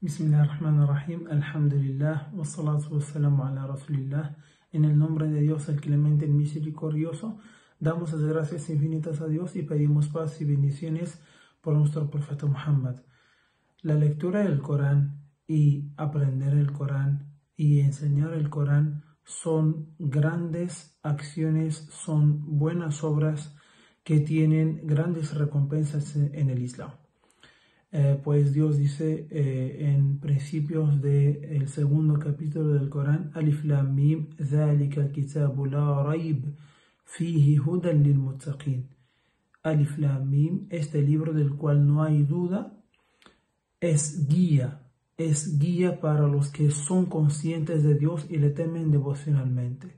ar-Rahim, alhamdulillah, wassalatu wassalamu ala rasulillah. En el nombre de Dios, el clemente, el misericordioso, damos las gracias infinitas a Dios y pedimos paz y bendiciones por nuestro profeta Muhammad. La lectura del Corán y aprender el Corán y enseñar el Corán son grandes acciones, son buenas obras que tienen grandes recompensas en el Islam. Eh, pues Dios dice eh, en principios del el segundo capítulo del Corán, Alif Lam Mim, la Alif Lam Mim, este libro del cual no hay duda, es guía, es guía para los que son conscientes de Dios y le temen devocionalmente.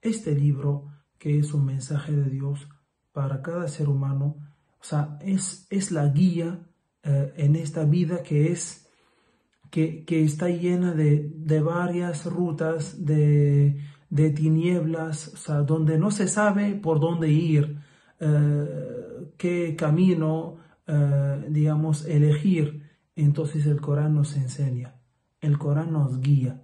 Este libro, que es un mensaje de Dios para cada ser humano, o sea, es, es la guía eh, en esta vida que es que, está llena de, varias rutas de, de tinieblas, donde no se sabe por dónde ir, eh, qué camino, eh, digamos, elegir. Entonces el Corán nos enseña, el Corán nos guía.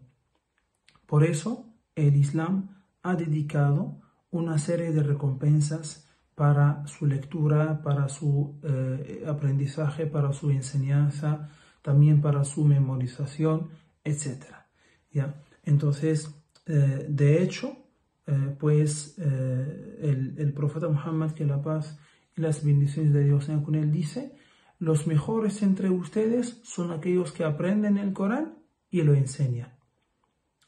Por eso el Islam ha dedicado una serie de recompensas para su lectura, para su eh, aprendizaje, para su enseñanza, también para su memorización, etc. ¿Ya? Entonces, eh, de hecho, eh, pues el, profeta Muhammad, que la paz y las bendiciones de Dios sean con él, dice, los mejores entre ustedes son aquellos que aprenden el Corán y lo enseñan.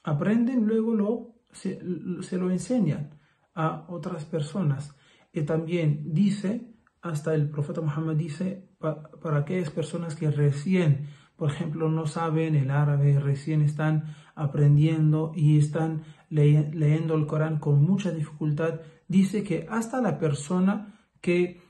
Aprenden, luego lo, se lo enseñan a otras personas y también dice, hasta el profeta Muhammad dice, para aquellas personas que recién, por ejemplo, no saben el árabe, recién están aprendiendo y están leyendo el Corán con mucha dificultad, dice que hasta la persona que,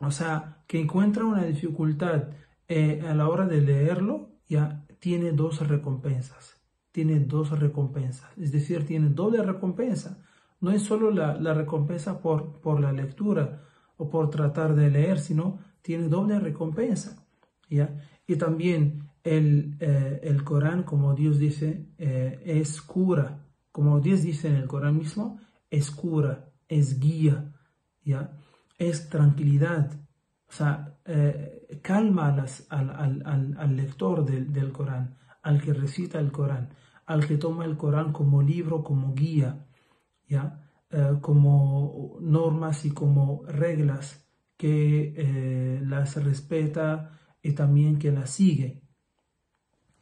o sea, que encuentra una dificultad eh, a la hora de leerlo, ya tiene dos recompensas. Tiene dos recompensas, es decir, tiene doble recompensa no es solo la, recompensa por, por, la lectura o por tratar de leer, sino tiene doble recompensa. ¿ya? Y también el, eh, el Corán, como Dios dice, eh, es cura. Como Dios dice en el Corán mismo, es cura, es guía, ¿ya? es tranquilidad. O sea, eh, calma al, lector del Corán, al que recita el Corán, al que toma el Corán como libro, como guía. Eh, como normas y como reglas que eh, las respeta y también que las sigue.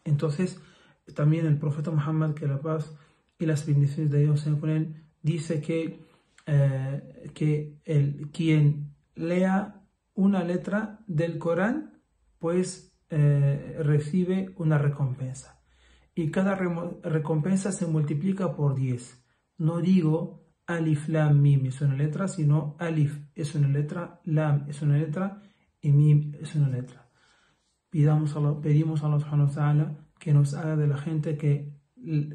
Entonces, también el profeta Muhammad, que la paz y las bendiciones de Dios sean con él, dice que, eh, que el, quien lea una letra del Corán, pues recibe una recompensa. Y cada recompensa se multiplica por 10 no digo alif, lam, mim es una letra, sino alif es una letra, lam es una letra y mim es una letra. Pidamos a los pedimos a Allah que nos haga de la gente que,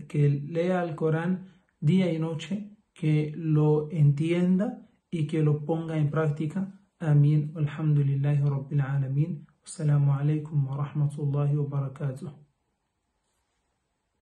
que lea el Corán día y noche, que lo entienda y que lo ponga en práctica. Amin Alhamdulillahi Rabbil Alameen. Assalamu alaikum wa rahmatullahi wa barakatuh.